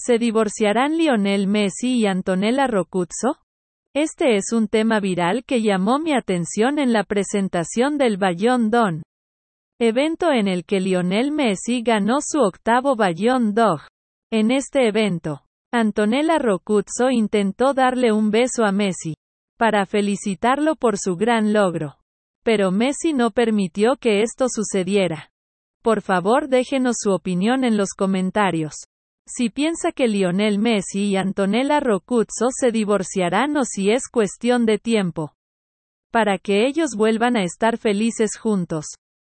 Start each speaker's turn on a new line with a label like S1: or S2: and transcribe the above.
S1: ¿Se divorciarán Lionel Messi y Antonella Rocuzzo? Este es un tema viral que llamó mi atención en la presentación del Bayón Don, evento en el que Lionel Messi ganó su octavo Bayón Dog. En este evento, Antonella Rocuzzo intentó darle un beso a Messi, para felicitarlo por su gran logro. Pero Messi no permitió que esto sucediera. Por favor déjenos su opinión en los comentarios. Si piensa que Lionel Messi y Antonella Rocuzzo se divorciarán o si es cuestión de tiempo. Para que ellos vuelvan a estar felices juntos.